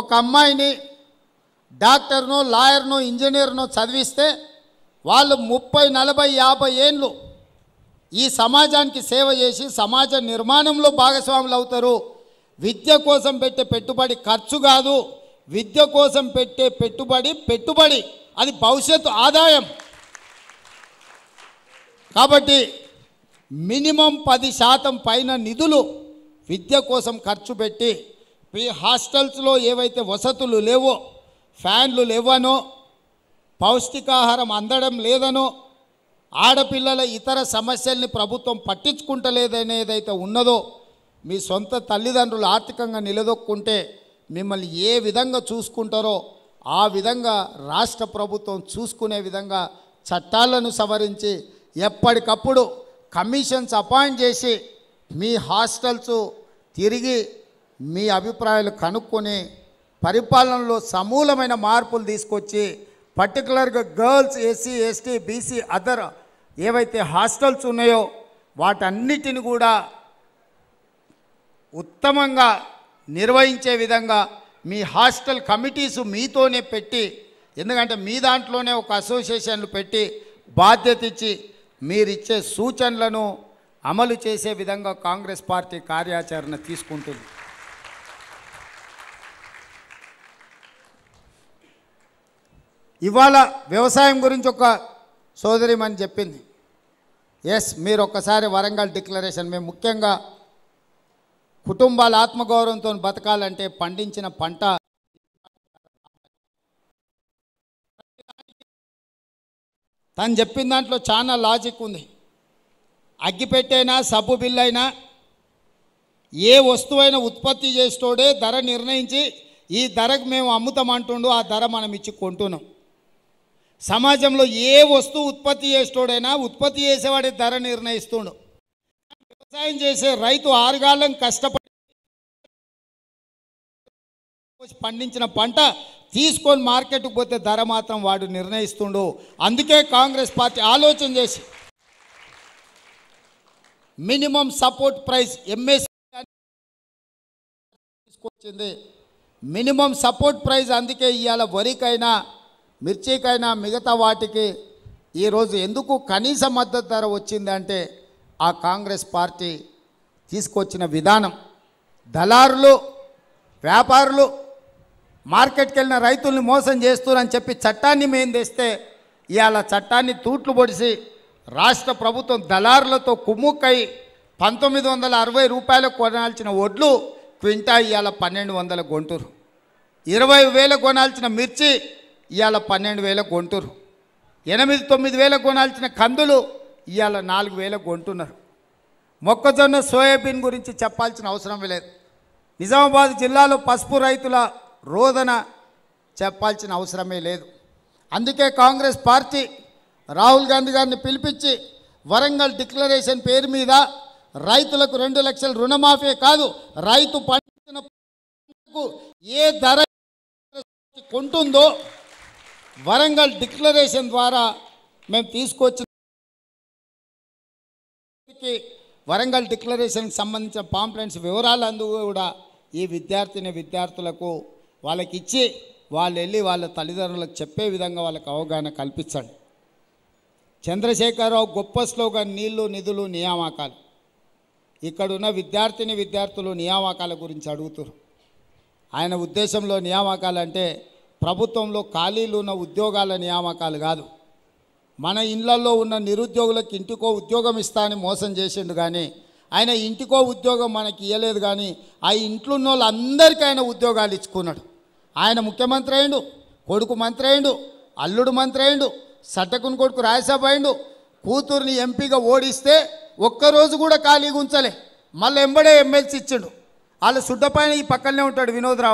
ఒక అమ్మాయిని డాక్టర్నో లాయర్నో ఇంజనీర్నో చదివిస్తే వాళ్ళు ముప్పై నలభై యాభై ఏండ్లు ఈ సమాజానికి సేవ చేసి సమాజ నిర్మాణంలో భాగస్వాములు అవుతారు విద్య కోసం పెట్టే పెట్టుబడి ఖర్చు కాదు విద్య కోసం పెట్టే పెట్టుబడి పెట్టుబడి అది భవిష్యత్తు ఆదాయం కాబట్టి మినిమం పది శాతం పైన నిధులు విద్య కోసం ఖర్చు పెట్టి ఈ హాస్టల్స్లో ఏవైతే వసతులు లేవో ఫ్యాన్లు లేవనో పౌష్టికాహారం అందడం లేదనో ఆడపిల్లల ఇతర సమస్యల్ని ప్రభుత్వం పట్టించుకుంటలేదనేదైతే ఉన్నదో మీ సొంత తల్లిదండ్రులు ఆర్థికంగా నిలదొక్కుంటే మిమ్మల్ని ఏ విధంగా చూసుకుంటారో ఆ విధంగా రాష్ట్ర ప్రభుత్వం చూసుకునే విధంగా చట్టాలను సవరించి ఎప్పటికప్పుడు కమిషన్స్ అపాయింట్ చేసి మీ హాస్టల్స్ తిరిగి మీ అభిప్రాయాలు కనుక్కొని పరిపాలనలో సమూలమైన మార్పులు తీసుకొచ్చి పర్టికులర్గా girls SC ST BC other ఏవైతే హాస్టల్స్ ఉన్నాయో వాటన్నిటిని కూడా ఉత్తమంగా నిర్వహించే విధంగా మీ హాస్టల్ కమిటీసు మీతోనే పెట్టి ఎందుకంటే మీ దాంట్లోనే ఒక అసోసియేషన్లు పెట్టి బాధ్యత ఇచ్చి మీరిచ్చే సూచనలను అమలు చేసే విధంగా కాంగ్రెస్ పార్టీ కార్యాచరణ తీసుకుంటుంది ఇవాళ వ్యవసాయం గురించి ఒక సోదరి మని చెప్పింది ఎస్ మీరు ఒక్కసారి వరంగల్ డిక్లరేషన్ మేము ముఖ్యంగా కుటుంబాల ఆత్మగౌరవంతో బతకాలంటే పండించిన పంట తను చెప్పిన దాంట్లో చాలా లాజిక్ ఉంది అగ్గిపెట్టైనా సబ్బు బిల్ అయినా ఏ వస్తువైనా ఉత్పత్తి చేసేటోడే ధర నిర్ణయించి ఈ ధరకు మేము అమ్ముతామంటుండు ఆ ధర మనం ఇచ్చి కొంటున్నాం సమాజంలో ఏ వస్తువు ఉత్పత్తి చేసేటోడైనా ఉత్పత్తి చేసేవాడే ధర నిర్ణయిస్తుండు వ్యవసాయం చేసే రైతు ఆరుగాలం కష్టపడి పండించిన పంట తీసుకొని మార్కెట్కు పోతే ధర మాత్రం వాడు నిర్ణయిస్తుండు అందుకే కాంగ్రెస్ పార్టీ ఆలోచన చేసి మినిమం సపోర్ట్ ప్రైస్ ఎంఎస్ తీసుకొచ్చింది మినిమం సపోర్ట్ ప్రైస్ అందుకే ఇవాళ వరికైనా మిర్చికైనా మిగతా వాటికి ఈరోజు ఎందుకు కనీస మద్దతు ధర వచ్చిందంటే ఆ కాంగ్రెస్ పార్టీ తీసుకొచ్చిన విధానం దళారులు వ్యాపారులు మార్కెట్కి వెళ్ళిన రైతుల్ని మోసం చేస్తున్నారని చెప్పి చట్టాన్ని మేము తెస్తే ఇవాళ చట్టాన్ని తూట్లు పొడిసి రాష్ట్ర ప్రభుత్వం దళారులతో కుమ్ముక్కై పంతొమ్మిది వందల అరవై రూపాయలకు కొనాల్సిన ఒడ్లు క్వింటా ఇవాళ పన్నెండు వందల గొంటూరు ఇరవై వేలు కొనాల్సిన మిర్చి ఇవాళ పన్నెండు వేల కొంటున్నారు ఎనిమిది తొమ్మిది వేల కొనాల్సిన కందులు ఇవాళ నాలుగు వేల కొంటున్నారు మొక్కజొన్న సోయాబీన్ గురించి చెప్పాల్సిన అవసరం లేదు నిజామాబాద్ జిల్లాలో పసుపు రైతుల రోదన చెప్పాల్సిన అవసరమే లేదు అందుకే కాంగ్రెస్ పార్టీ రాహుల్ గాంధీ గారిని పిలిపించి వరంగల్ డిక్లరేషన్ పేరు మీద రైతులకు రెండు లక్షల రుణమాఫీ కాదు రైతు పండించిన ఏ ధర కొంటుందో వరంగల్ డిక్లరేషన్ ద్వారా మేము తీసుకొచ్చిన వరంగల్ డిక్లరేషన్కి సంబంధించిన పాంప్లెంట్స్ వివరాలు అందు కూడా ఈ విద్యార్థిని విద్యార్థులకు వాళ్ళకి ఇచ్చి వాళ్ళు వెళ్ళి వాళ్ళ తల్లిదండ్రులకు చెప్పే విధంగా వాళ్ళకి అవగాహన కల్పించండి చంద్రశేఖరరావు గొప్ప స్లోగన్ నీళ్లు నిధులు నియామకాలు ఇక్కడున్న విద్యార్థిని విద్యార్థులు నియామకాల గురించి అడుగుతారు ఆయన ఉద్దేశంలో నియామకాలు అంటే ప్రభుత్వంలో ఖాళీలు ఉన్న ఉద్యోగాల నియామకాలు కాదు మన ఇళ్లలో ఉన్న నిరుద్యోగులకు ఇంటికో ఉద్యోగం ఇస్తా అని మోసం చేసిండు కానీ ఆయన ఇంటికో ఉద్యోగం మనకి ఇవ్వలేదు కానీ ఆ ఇంట్లో ఉన్న వాళ్ళందరికీ ఆయన ఉద్యోగాలు ఇచ్చుకున్నాడు ఆయన ముఖ్యమంత్రి అయిండు కొడుకు మంత్రి అయిండు అల్లుడు మంత్రి అయిండు సటకుని కొడుకు రాజ్యసభ అయిండు కూతుర్ని ఎంపీగా ఓడిస్తే ఒక్కరోజు కూడా ఖాళీగా ఉంచలే మళ్ళీ ఎంబడే ఎమ్మెల్సీ ఇచ్చిండు వాళ్ళ సుడ్డపైన ఈ పక్కనే ఉంటాడు వినోద్